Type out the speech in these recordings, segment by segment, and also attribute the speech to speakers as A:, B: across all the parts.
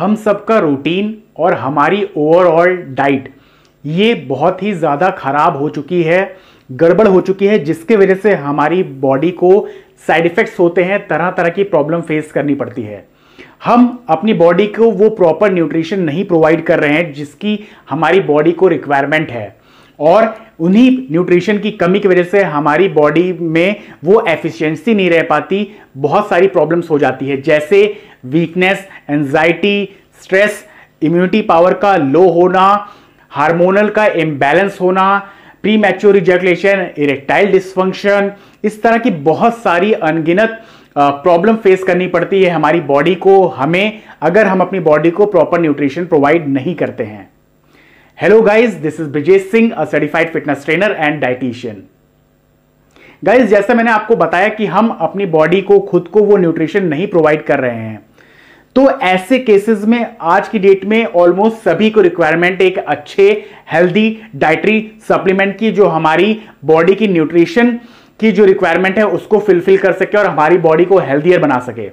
A: हम सबका रूटीन और हमारी ओवरऑल डाइट ये बहुत ही ज़्यादा ख़राब हो चुकी है गड़बड़ हो चुकी है जिसके वजह से हमारी बॉडी को साइड इफ़ेक्ट्स होते हैं तरह तरह की प्रॉब्लम फेस करनी पड़ती है हम अपनी बॉडी को वो प्रॉपर न्यूट्रिशन नहीं प्रोवाइड कर रहे हैं जिसकी हमारी बॉडी को रिक्वायरमेंट है और उन्हीं न्यूट्रिशन की कमी की वजह से हमारी बॉडी में वो एफिशिएंसी नहीं रह पाती बहुत सारी प्रॉब्लम्स हो जाती है जैसे weakness anxiety stress immunity power का लो होना हार्मोनल का इम्बैलेंस होना premature ejaculation erectile dysfunction इस तरह की बहुत सारी अनगिनत प्रॉब्लम फेस करनी पड़ती है हमारी बॉडी को हमें अगर हम अपनी बॉडी को प्रॉपर न्यूट्रिशन प्रोवाइड नहीं करते हैं hello guys this is Brijesh Singh a certified fitness trainer and dietitian guys जैसे मैंने आपको बताया कि हम अपनी बॉडी को खुद को वो न्यूट्रिशन नहीं प्रोवाइड कर रहे हैं तो ऐसे केसेस में आज की डेट में ऑलमोस्ट सभी को रिक्वायरमेंट एक अच्छे हेल्दी डाइटरी सप्लीमेंट की जो हमारी बॉडी की न्यूट्रिशन की जो रिक्वायरमेंट है उसको फिलफिल कर सके और हमारी बॉडी को हेल्दियर बना सके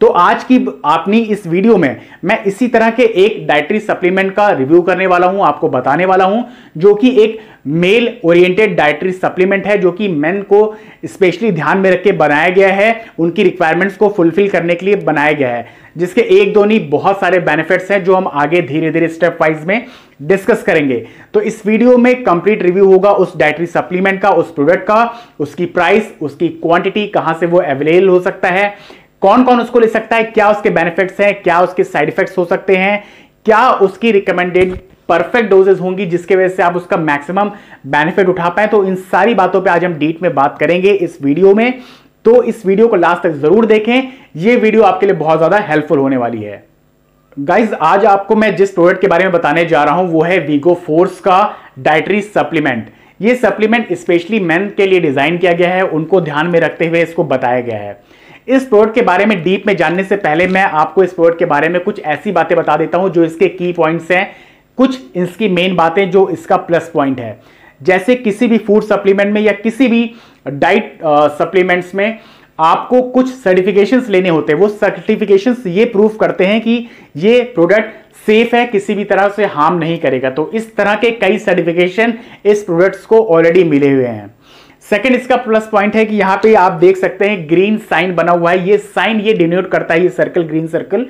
A: तो आज की आपनी इस वीडियो में मैं इसी तरह के एक डायट्री सप्लीमेंट का रिव्यू करने वाला हूं आपको बताने वाला हूं जो कि एक मेल ओरिएंटेड डायट्री सप्लीमेंट है जो कि मेन को स्पेशली ध्यान में रख के बनाया गया है उनकी रिक्वायरमेंट्स को फुलफिल करने के लिए बनाया गया है जिसके एक दो नहीं बहुत सारे बेनिफिट्स हैं जो हम आगे धीरे धीरे स्टेप वाइज में डिस्कस करेंगे तो इस वीडियो में कंप्लीट रिव्यू होगा उस डायट्री सप्लीमेंट का उस प्रोडक्ट का उसकी प्राइस उसकी क्वांटिटी कहां से वो अवेलेबल हो सकता है कौन कौन उसको ले सकता है क्या उसके बेनिफिट्स हैं क्या उसके साइड इफेक्ट्स हो सकते हैं क्या उसकी रिकमेंडेड परफेक्ट डोजेस होंगी जिसके वजह से आप उसका मैक्सिमम बेनिफिट उठा पाए तो इन सारी बातों पर आज हम डीट में बात करेंगे इस वीडियो में तो इस वीडियो को लास्ट तक जरूर देखें यह वीडियो आपके लिए बहुत ज्यादा हेल्पफुल होने वाली है गाइज आज आपको मैं जिस प्रोडक्ट के बारे में बताने जा रहा हूं वो है वीगो फोर्स का डाइटरी सप्लीमेंट ये सप्लीमेंट स्पेशली मेन के लिए डिजाइन किया गया है उनको ध्यान में रखते हुए इसको बताया गया है इस प्रोडक्ट के बारे में डीप में जानने से पहले मैं आपको इस प्रोडक्ट के बारे में कुछ ऐसी बातें बता देता हूं जो इसके की पॉइंट्स हैं कुछ इसकी मेन बातें जो इसका प्लस पॉइंट है जैसे किसी भी फूड सप्लीमेंट में या किसी भी डाइट सप्लीमेंट्स में आपको कुछ सर्टिफिकेशंस लेने होते हैं वो सर्टिफिकेशंस ये प्रूफ करते हैं कि ये प्रोडक्ट सेफ है किसी भी तरह से हार्म नहीं करेगा तो इस तरह के कई सर्टिफिकेशन इस प्रोडक्ट्स को ऑलरेडी मिले हुए हैं सेकेंड इसका प्लस पॉइंट है कि यहां पे आप देख सकते हैं ग्रीन साइन बना हुआ है ये साइन ये डिनोट करता है ये सर्कल ग्रीन सर्कल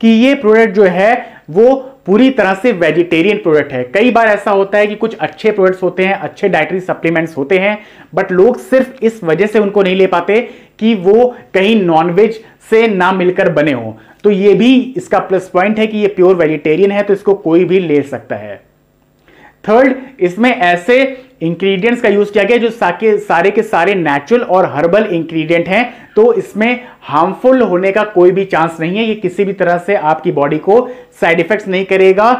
A: कि ये प्रोडक्ट जो है वो पूरी तरह से वेजिटेरियन प्रोडक्ट है कई बार ऐसा होता है कि कुछ अच्छे प्रोडक्ट्स होते हैं अच्छे डायटरी सप्लीमेंट्स होते हैं बट लोग सिर्फ इस वजह से उनको नहीं ले पाते कि वो कहीं नॉनवेज से ना मिलकर बने हो तो ये भी इसका प्लस पॉइंट है कि ये प्योर वेजिटेरियन है तो इसको कोई भी ले सकता है थर्ड इसमें ऐसे इंग्रेडिएंट्स का यूज किया गया जो साके सारे के सारे नेचुरल और हर्बल इंग्रेडिएंट हैं तो इसमें हार्मफुल होने का कोई भी चांस नहीं है ये किसी भी तरह से आपकी बॉडी को साइड इफेक्ट्स नहीं करेगा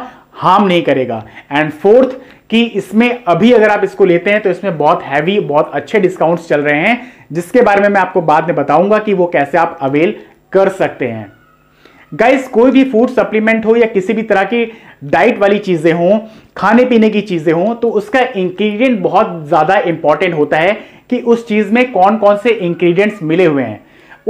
A: हार्म नहीं करेगा एंड फोर्थ कि इसमें अभी अगर आप इसको लेते हैं तो इसमें बहुत हैवी बहुत अच्छे डिस्काउंट्स चल रहे हैं जिसके बारे में मैं आपको बाद में बताऊंगा कि वो कैसे आप अवेल कर सकते हैं गाइस कोई भी फूड सप्लीमेंट हो या किसी भी तरह की डाइट वाली चीज़ें हों खाने पीने की चीज़ें हों तो उसका इंग्रेडिएंट बहुत ज़्यादा इंपॉर्टेंट होता है कि उस चीज़ में कौन कौन से इंग्रेडिएंट्स मिले हुए हैं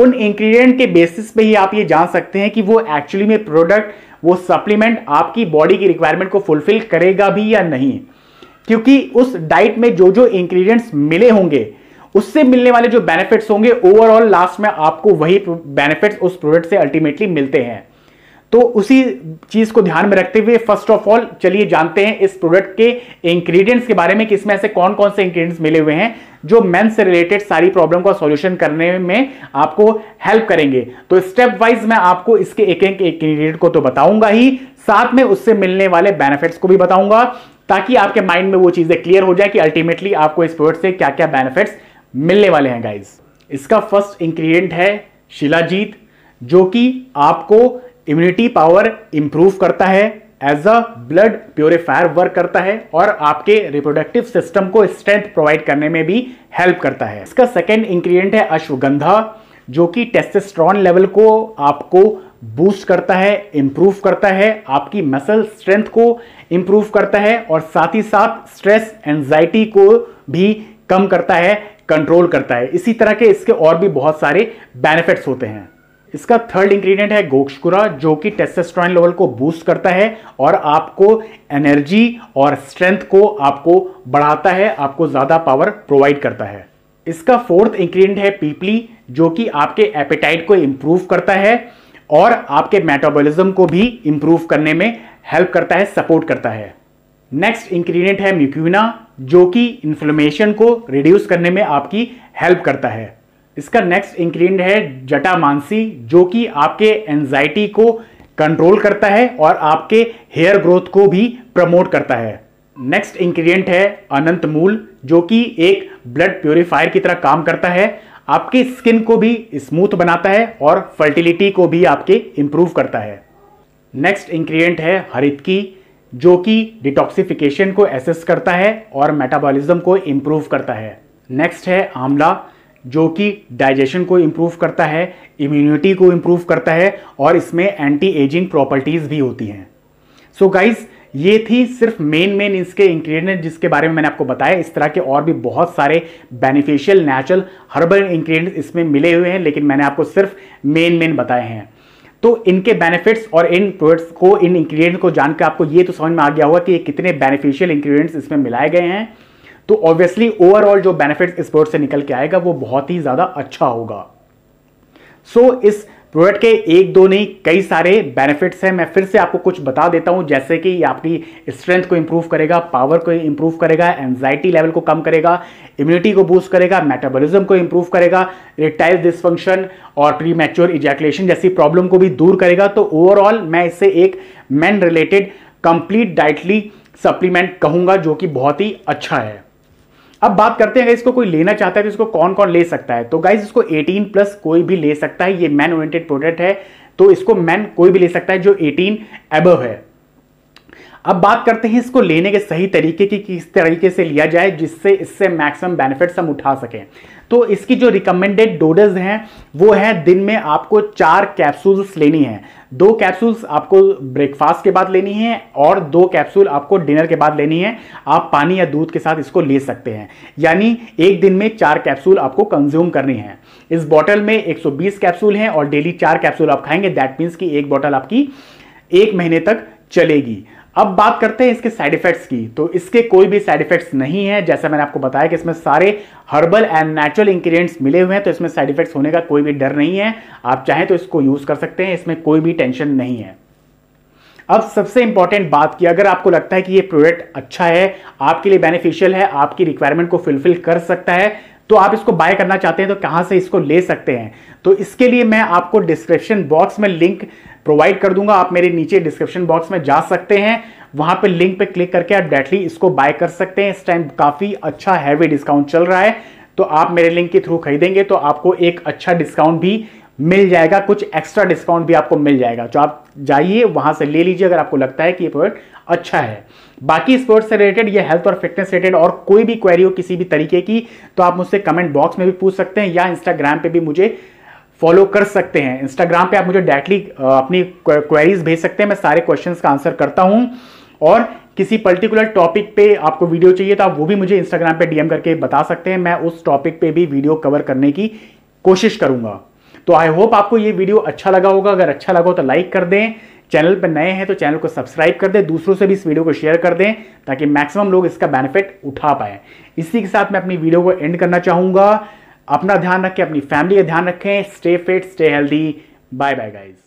A: उन इंग्रेडिएंट के बेसिस पे ही आप ये जान सकते हैं कि वो एक्चुअली में प्रोडक्ट वो सप्लीमेंट आपकी बॉडी की रिक्वायरमेंट को फुलफिल करेगा भी या नहीं क्योंकि उस डाइट में जो जो इंग्रेडिएंट्स मिले होंगे उससे मिलने वाले जो बेनिफिट्स होंगे ओवरऑल लास्ट में आपको वही बेनिफिट्स उस प्रोडक्ट से अल्टीमेटली मिलते हैं तो उसी चीज को ध्यान में रखते हुए फर्स्ट ऑफ ऑल चलिए जानते हैं इस प्रोडक्ट के इंग्रेडिएंट्स के बारे में कि इसमें ऐसे कौन कौन से इंग्रेडिएंट्स मिले हुए हैं जो मेन से रिलेटेड सारी प्रॉब्लम का सॉल्यूशन करने में आपको हेल्प करेंगे तो स्टेप वाइज मैं आपको इसके एक एक इंग्रेडिएंट को तो बताऊंगा ही साथ में उससे मिलने वाले बेनिफिट्स को भी बताऊंगा ताकि आपके माइंड में वो चीजें क्लियर हो जाए कि अल्टीमेटली आपको इस प्रोडक्ट से क्या क्या बेनिफिट्स मिलने वाले हैं गाइज इसका फर्स्ट इंग्रेडिएंट है शिलाजीत जो कि आपको इम्यूनिटी पावर इंप्रूव करता है as a blood purifier work करता है और आपके रिप्रोडक्टिव सिस्टम को स्ट्रेंथ प्रोवाइड करने में भी हेल्प करता है इसका सेकेंड इंग्रेडिएंट है अश्वगंधा जो कि टेस्टेस्ट्रॉन लेवल को आपको बूस्ट करता है इम्प्रूव करता है आपकी मसल स्ट्रेंथ को इम्प्रूव करता है और साथ ही साथ स्ट्रेस एंजाइटी को भी कम करता है कंट्रोल करता है इसी तरह के इसके और भी बहुत सारे बेनिफिट्स होते हैं इसका थर्ड इंग्रेडिएंट है गोक्षकुरा जो कि टेस्टेस्ट्रॉइन लेवल को बूस्ट करता है और आपको एनर्जी और स्ट्रेंथ को आपको बढ़ाता है आपको ज़्यादा पावर प्रोवाइड करता है इसका फोर्थ इंग्रेडिएंट है पीपली जो कि आपके एपेटाइट को इम्प्रूव करता है और आपके मेटाबॉलिज्म को भी इम्प्रूव करने में हेल्प करता है सपोर्ट करता है नेक्स्ट इंग्रेडिएंट है म्यूक्यूना जो कि इन्फ्लेमेशन को रिड्यूस करने में आपकी हेल्प करता है इसका नेक्स्ट इंग्रेडिएंट है मानसी जो कि आपके एंजाइटी को कंट्रोल करता है और आपके हेयर ग्रोथ को भी प्रमोट करता है नेक्स्ट इंग्रेडिएंट है अनंत मूल जो कि एक ब्लड प्योरीफायर की तरह काम करता है आपकी स्किन को भी स्मूथ बनाता है और फर्टिलिटी को भी आपके इम्प्रूव करता है नेक्स्ट इंग्रेडिएंट है हरित की जो कि डिटॉक्सिफिकेशन को एसेस करता है और मेटाबॉलिज्म को इम्प्रूव करता है नेक्स्ट है आंवला जो कि डाइजेशन को इम्प्रूव करता है इम्यूनिटी को इम्प्रूव करता है और इसमें एंटी एजिंग प्रॉपर्टीज़ भी होती हैं सो so गाइज़ ये थी सिर्फ मेन मेन इसके इंग्रेडिएंट जिसके बारे में मैंने आपको बताया इस तरह के और भी बहुत सारे बेनिफिशियल नेचुरल हर्बल इंग्रेडिएंट्स इसमें मिले हुए हैं लेकिन मैंने आपको सिर्फ मेन मेन बताए हैं तो इनके बेनिफिट्स और इन प्रोडक्ट्स को इन इंग्रेडिएंट को जानकर आपको ये तो समझ में आ गया होगा कि ये कितने बेनिफिशियल इंग्रेडिएंट्स इसमें मिलाए गए हैं तो ऑब्वियसली ओवरऑल जो बेनिफिट्स इस प्रोडक्ट से निकल के आएगा वो बहुत ही ज़्यादा अच्छा होगा सो so, इस प्रोडक्ट के एक दो नहीं कई सारे बेनिफिट्स हैं मैं फिर से आपको कुछ बता देता हूं जैसे कि आपकी स्ट्रेंथ को इंप्रूव करेगा पावर को इंप्रूव करेगा एंजाइटी लेवल को कम करेगा इम्यूनिटी को बूस्ट करेगा मेटाबॉलिज्म को इंप्रूव करेगा रिटाइल डिसफंक्शन और प्री मैच्योर इजैकुलेशन जैसी प्रॉब्लम को भी दूर करेगा तो ओवरऑल मैं इससे एक man related complete dietary supplement कहूँगा जो कि बहुत ही अच्छा है अब बात करते हैं अगर इसको कोई लेना चाहता है तो इसको कौन कौन ले सकता है तो गाइज इसको 18 प्लस कोई भी ले सकता है ये मैन ओरिएंटेड प्रोडक्ट है तो इसको मैन कोई भी ले सकता है जो 18 एबव है अब बात करते हैं इसको लेने के सही तरीके की किस तरीके से लिया जाए जिससे इससे मैक्सिमम बेनिफिट्स हम उठा सकें तो इसकी जो रिकमेंडेड डोजेज हैं वो है दिन में आपको चार कैप्सूल्स लेनी है दो कैप्सूल्स आपको ब्रेकफास्ट के बाद लेनी है और दो कैप्सूल आपको डिनर के बाद लेनी है आप पानी या दूध के साथ इसको ले सकते हैं यानी एक दिन में चार कैप्सूल आपको कंज्यूम करनी है इस बॉटल में 120 कैप्सूल हैं और डेली चार कैप्सूल आप खाएंगे दैट मीन्स कि एक बॉटल आपकी एक महीने तक चलेगी अब बात करते हैं इसके साइड इफेक्ट्स की तो इसके कोई भी साइड इफेक्ट्स नहीं है जैसा मैंने आपको बताया कि इसमें सारे हर्बल एंड नेचुरल इंग्रेडिएंट्स मिले हुए हैं तो इसमें साइड इफेक्ट्स होने का कोई भी डर नहीं है आप चाहें तो इसको यूज़ कर सकते हैं इसमें कोई भी टेंशन नहीं है अब सबसे इंपॉर्टेंट बात की अगर आपको लगता है कि ये प्रोडक्ट अच्छा है आपके लिए बेनिफिशियल है आपकी रिक्वायरमेंट को फुलफिल कर सकता है तो आप इसको बाय करना चाहते हैं तो कहां से इसको ले सकते हैं तो इसके लिए मैं आपको डिस्क्रिप्शन बॉक्स में लिंक प्रोवाइड कर दूंगा आप मेरे नीचे डिस्क्रिप्शन बॉक्स में जा सकते हैं वहां पे लिंक पे क्लिक करके आप डायरेक्टली इसको बाय कर सकते हैं इस टाइम काफ़ी अच्छा हैवी डिस्काउंट चल रहा है तो आप मेरे लिंक के थ्रू खरीदेंगे तो आपको एक अच्छा डिस्काउंट भी मिल जाएगा कुछ एक्स्ट्रा डिस्काउंट भी आपको मिल जाएगा जो तो आप जाइए वहां से ले लीजिए अगर आपको लगता है कि ये प्रोडक्ट अच्छा है बाकी स्पोर्ट्स से रिलेटेड या हेल्थ और फिटनेस रिलेटेड और कोई भी क्वेरी हो किसी भी तरीके की तो आप मुझसे कमेंट बॉक्स में भी पूछ सकते हैं या इंस्टाग्राम पे भी मुझे फॉलो कर सकते हैं इंस्टाग्राम पे आप मुझे डायरेक्टली अपनी क्वेरीज भेज सकते हैं मैं सारे क्वेश्चन का आंसर करता हूँ और किसी पर्टिकुलर टॉपिक पे आपको वीडियो चाहिए तो आप वो भी मुझे इंस्टाग्राम पे डीएम करके बता सकते हैं मैं उस टॉपिक पे भी वीडियो कवर करने की कोशिश करूंगा तो आई होप आपको ये वीडियो अच्छा लगा होगा अगर अच्छा लगा हो तो लाइक कर दें चैनल पर नए हैं तो चैनल को सब्सक्राइब कर दें दूसरों से भी इस वीडियो को शेयर कर दें ताकि मैक्सिमम लोग इसका बेनिफिट उठा पाए इसी के साथ मैं अपनी वीडियो को एंड करना चाहूँगा अपना ध्यान रखें अपनी फैमिली का ध्यान रखें stay fit stay healthy bye bye guys